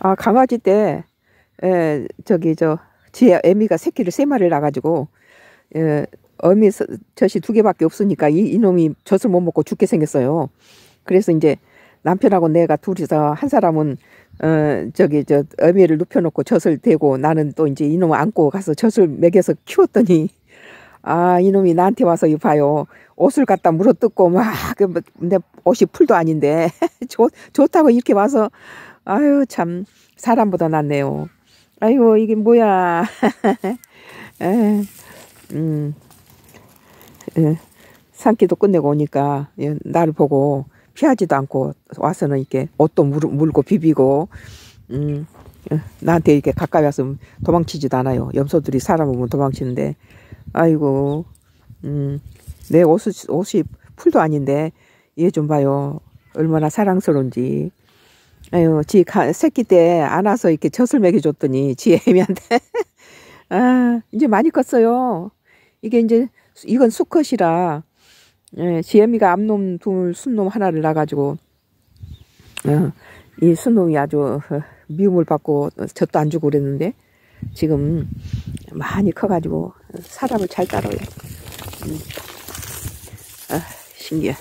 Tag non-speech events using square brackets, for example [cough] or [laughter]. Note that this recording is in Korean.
아, 강아지 때, 에, 예, 저기, 저, 제 애미가 새끼를 세 마리를 낳아가지고, 예, 어미 젖이 두 개밖에 없으니까 이, 이놈이 젖을 못 먹고 죽게 생겼어요. 그래서 이제 남편하고 내가 둘이서 한 사람은, 어, 저기, 저, 어미를 눕혀놓고 젖을 대고 나는 또 이제 이놈을 안고 가서 젖을 먹여서 키웠더니, 아, 이놈이 나한테 와서 이 봐요. 옷을 갖다 물어뜯고 막, 그 뭐, 내 옷이 풀도 아닌데, [laughs] 좋, 좋다고 이렇게 와서, 아유, 참, 사람보다 낫네요. 아이고, 이게 뭐야. [laughs] 에, 음, 에, 산기도 끝내고 오니까, 예, 나를 보고 피하지도 않고 와서는 이렇게 옷도 물, 고 비비고, 음, 에, 나한테 이렇게 가까이 와서 도망치지도 않아요. 염소들이 사람 보면 도망치는데, 아이고, 음, 내 옷이, 옷이 풀도 아닌데, 얘 좀 봐요. 얼마나 사랑스러운지. 아유, 지 가, 새끼 때 안아서 이렇게 젖을 먹여줬더니 지 애미한테 [laughs] 아, 이제 많이 컸어요. 이게 이제 이건 수컷이라 예, 지애미가 암놈 둘 순놈 하나를 낳아가지고 어, 이 순놈이 아주 미움을 받고 젖도 안 주고 그랬는데 지금 많이 커가지고 사람을 잘 따라요. 음. 아, 신기해.